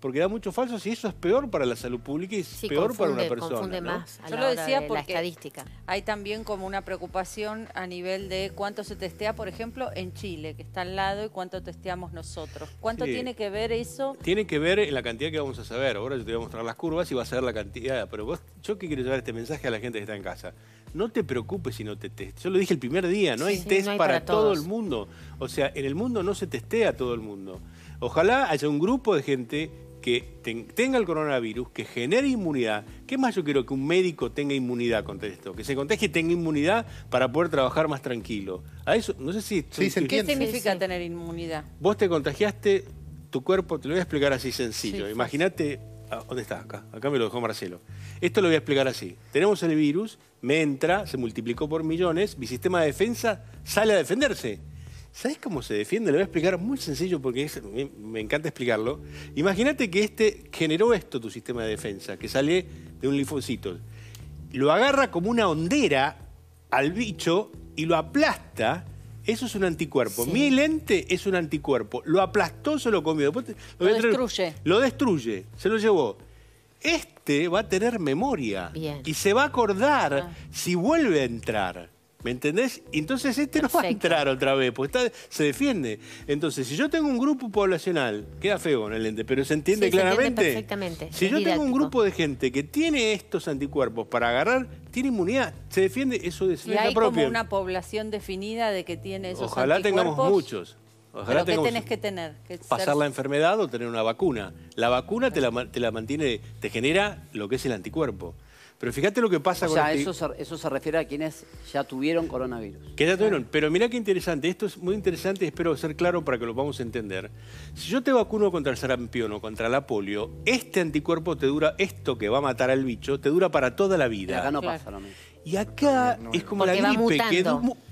porque da muchos falsos y eso es peor para la salud pública y es peor para una persona. Yo lo decía la estadística. Hay también como una preocupación a nivel de cuánto se testea, por ejemplo, en Chile, que está al lado, y cuánto testeamos nosotros. ¿Cuánto tiene que ver eso? Tiene que ver en la cantidad que vamos a saber. Ahora yo te voy a mostrar las curvas y vas a ver la cantidad. Pero vos, yo que quiero llevar este mensaje a la gente que está en casa. No te preocupes si no te testes. Yo lo dije el primer día, no hay test para, todo el mundo. O sea, en el mundo no se testea todo el mundo. Ojalá haya un grupo de gente que tenga el coronavirus, que genere inmunidad. ¿Qué más yo quiero que un médico tenga inmunidad contra esto? Que se contagie y tenga inmunidad para poder trabajar más tranquilo. A eso, no sé si... Sí, ¿Qué significa tener inmunidad? Vos te contagiaste, tu cuerpo, te lo voy a explicar así sencillo. Imagínate, ah, ¿dónde está? Acá, acá me lo dejó Marcelo. Esto lo voy a explicar así. Tenemos el virus, me entra, se multiplicó por millones, mi sistema de defensa sale a defenderse. ¿Sabes cómo se defiende? Le voy a explicar muy sencillo porque me, encanta explicarlo. Imagínate que este generó esto, tu sistema de defensa, que sale de un linfocito. Lo agarra como una hondera al bicho y lo aplasta. Eso es un anticuerpo. Mi lente es un anticuerpo. Lo aplastó, se lo comió. lo, destruye. Lo destruye. Se lo llevó. Este va a tener memoria. Y se va a acordar ah. si vuelve a entrar. ¿Me entendés? Entonces este no va a entrar otra vez, porque está, se defiende. Entonces, si yo tengo un grupo poblacional, queda feo en el lente, pero se entiende claramente. perfectamente. Si yo tengo un grupo de gente que tiene estos anticuerpos para agarrar, tiene inmunidad, se defiende, eso es propia. Y hay como una población definida de que tiene esos anticuerpos... Ojalá tengamos muchos. Ojalá ¿Pero qué tenés que tener? pasar la enfermedad o tener una vacuna. La vacuna te la mantiene, te genera lo que es el anticuerpo. Pero fíjate lo que pasa o con... O sea, este- eso, se, refiere a quienes ya tuvieron coronavirus. Que ya tuvieron. Pero mirá qué interesante. Esto es muy interesante y espero ser claro para que lo vamos a entender. Si yo te vacuno contra el sarampión o contra la polio, este anticuerpo te dura, esto que va a matar al bicho, te dura para toda la vida. Y acá no pasa lo mismo. Y acá es como la gripe que...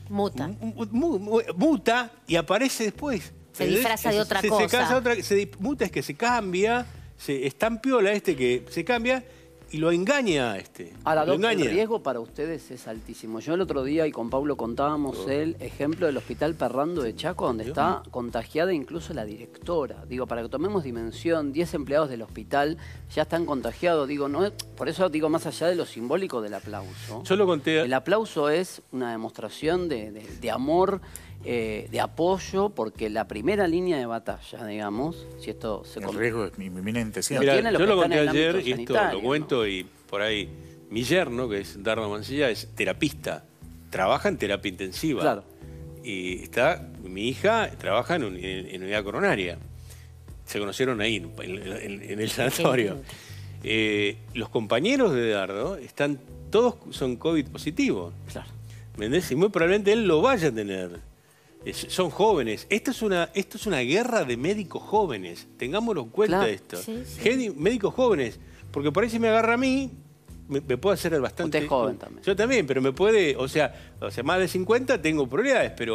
muta. muta y aparece después. Se, disfraza de otra cosa. Se, otra, muta es que se cambia, se, es este que se cambia y lo engaña a este. Ahora, lo el riesgo para ustedes es altísimo. Yo el otro día y con Pablo contábamos oh. el ejemplo del Hospital Perrando de Chaco, donde está contagiada incluso la directora. Digo, para que tomemos dimensión, 10 empleados del hospital ya están contagiados. Digo, no, por eso digo, más allá de lo simbólico del aplauso. Yo lo conté. El aplauso es una demostración de amor eh, de apoyo, porque la primera línea de batalla, digamos, si esto se... El riesgo es inminente, yo lo conté ayer, y esto lo cuento, y por ahí, mi yerno, que es Dardo Mancilla, es terapista, trabaja en terapia intensiva. Claro. Y está, mi hija trabaja en, unidad coronaria. Se conocieron ahí, en, el sanatorio. Eh, los compañeros de Dardo están, todos son COVID positivos. Claro. Y muy probablemente él lo vaya a tener son jóvenes. Esta es, una, esto es una guerra de médicos jóvenes. Tengámoslo en cuenta esto. Médicos jóvenes. Porque por ahí si me agarra a mí, me, puedo puede hacer bastante... Usted es joven también. Yo también, pero me puede... O sea, o sea, más de 50 tengo prioridades, pero...